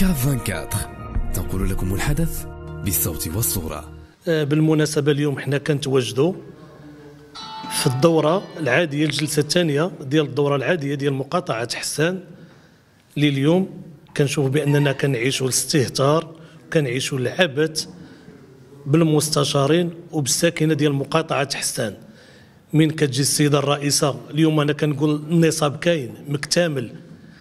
كاف 24 تنقل لكم الحدث بالصوت والصورة آه، بالمناسبة اليوم حنا كنتواجدوا في الدورة العادية الجلسة الثانية ديال الدورة العادية ديال مقاطعة حسان لليوم كنشوف بأننا كنعيشوا الاستهتار وكنعيشوا العبث بالمستشارين وبالساكنة ديال مقاطعة حسان من كتجي السيدة الرئيسة اليوم أنا كنقول النصاب كاين مكتمل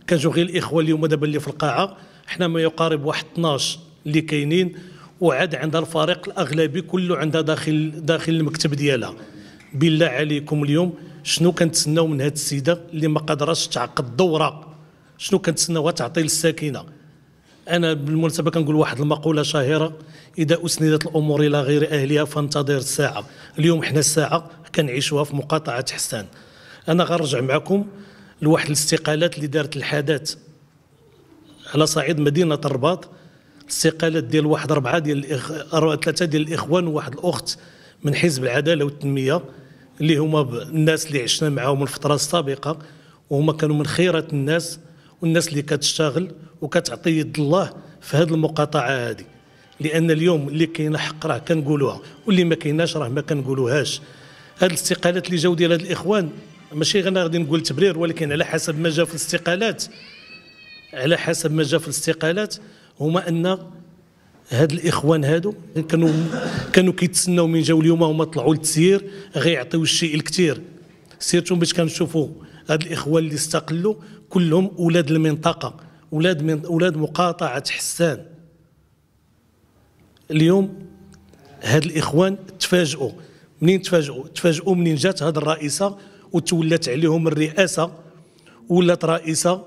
كنشوف غير الإخوة اليوم دابا اللي في القاعة احنا ما يقارب واحد 12 اللي كاينين وعاد عندها الفريق الاغلبي كله عندها داخل داخل المكتب ديالها بالله عليكم اليوم شنو كنتسناو من هاد السيده اللي ما قادراش تعقد دوره شنو كنتسناوها تعطي للساكنه انا بالمناسبه كنقول واحد المقوله شهيره اذا اسندت الامور الى غير اهلها فانتظر الساعه اليوم حنا الساعه كنعيشوها في مقاطعه حسان انا غنرجع معكم لواحد الاستقالات اللي دارت الحادث على صعيد مدينه الرباط استقالات ديال واحد اربعه ديال الإخ... ثلاثه ديال الاخوان وواحد الاخت من حزب العداله والتنميه اللي هما الناس اللي عشنا معاهم الفتره السابقه وهما كانوا من خيره الناس والناس اللي كتشتغل وكتعطي يد الله في هذه المقاطعه هذه لان اليوم اللي كاينه حق راه كنقولوها واللي ما كايناش راه ما كنقولوهاش هاد الاستقالات اللي جاو ديال هاد الاخوان ماشي غير غادي نقول تبرير ولكن على حسب ما جا في الاستقالات على حسب ما جا في الاستقالات هما ان هاد الاخوان هادو كانوا كانوا كيتسناو من جاو اليوم هما طلعوا للتسيير غيعطيو الشيء الكثير سيرتهم باش كنشوفوا هاد الاخوان اللي استقلوا كلهم اولاد المنطقه اولاد من اولاد مقاطعه حسان اليوم هاد الاخوان تفاجؤوا منين تفاجؤوا تفاجؤوا منين جات هاد الرئيسه وتولت عليهم الرئاسه ولات رئيسه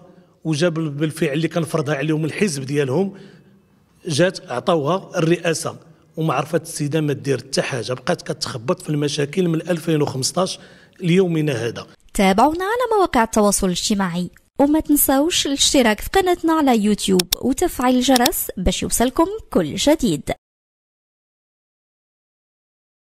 وجاب بالفعل اللي كان فرضها عليهم الحزب ديالهم جات عطاوها الرئاسه وما عرفت السيده ما دير حتى حاجه بقات كتخبط في المشاكل من 2015 ليومنا هذا تابعونا على مواقع التواصل الاجتماعي وما تنساوش الاشتراك في قناتنا على يوتيوب وتفعيل الجرس باش يوصلكم كل جديد